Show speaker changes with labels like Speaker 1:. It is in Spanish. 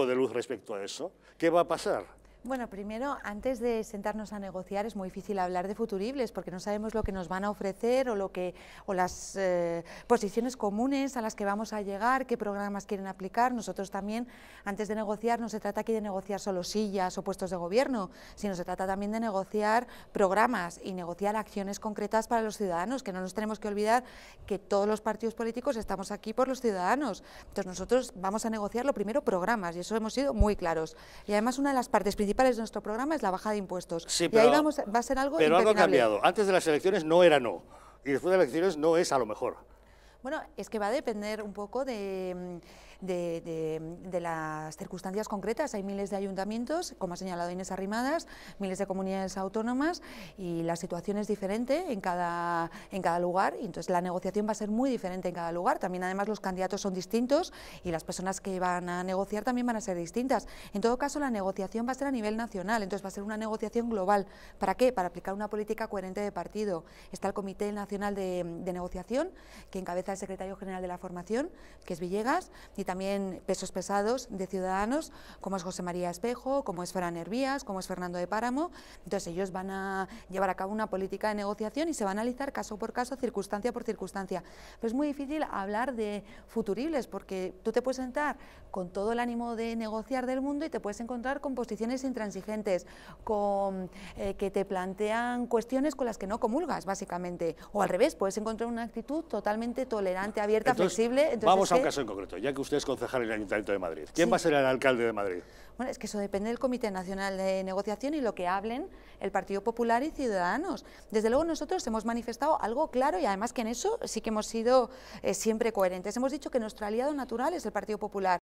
Speaker 1: de luz respecto a eso, ¿qué va a pasar?
Speaker 2: Bueno, primero, antes de sentarnos a negociar, es muy difícil hablar de futuribles porque no sabemos lo que nos van a ofrecer o, lo que, o las eh, posiciones comunes a las que vamos a llegar, qué programas quieren aplicar. Nosotros también, antes de negociar, no se trata aquí de negociar solo sillas o puestos de gobierno, sino se trata también de negociar programas y negociar acciones concretas para los ciudadanos, que no nos tenemos que olvidar que todos los partidos políticos estamos aquí por los ciudadanos. Entonces nosotros vamos a negociar lo primero programas y eso hemos sido muy claros. Y además una de las partes principales de nuestro programa es la bajada de impuestos. y ahí vamos, va a ser algo Pero algo ha cambiado.
Speaker 1: Antes de las elecciones no era no. Y después de las elecciones no es a lo mejor.
Speaker 2: Bueno, es que va a depender un poco de de, las circunstancias concretas. Hay miles de ayuntamientos, como ha señalado Inés Arrimadas, miles de comunidades autónomas y la situación es diferente en cada, en cada lugar entonces la negociación va a ser muy diferente en cada lugar. También además los candidatos son distintos y las personas que van a negociar también van a ser distintas. En todo caso la negociación va a ser a nivel nacional, entonces va a ser una negociación global. ¿Para qué? Para aplicar una política coherente de partido. Está el Comité Nacional de, Negociación que encabeza el secretario general de la formación, que es Villegas, y también pesos pesados de ciudadanos, como es José María Espejo, como es Fran Hervías, como es Fernando de Páramo. Entonces ellos van a llevar a cabo una política de negociación y se va a analizar caso por caso, circunstancia por circunstancia. Pero es muy difícil hablar de futuribles porque tú te puedes sentar con todo el ánimo de negociar del mundo y te puedes encontrar con posiciones intransigentes, con eh, que te plantean cuestiones con las que no comulgas, básicamente. O al revés, puedes encontrar una actitud totalmente tolerante, abierta, flexible. vamos a un caso
Speaker 1: en concreto, ya que usted concejal en el Ayuntamiento de Madrid. ¿Quién va a ser el alcalde de Madrid?
Speaker 2: Bueno, es que eso depende del Comité Nacional de Negociación y lo que hablen el Partido Popular y Ciudadanos. Desde luego nosotros hemos manifestado algo claro y además que en eso sí que hemos sido eh, siempre coherentes. Hemos dicho que nuestro aliado natural es el Partido Popular.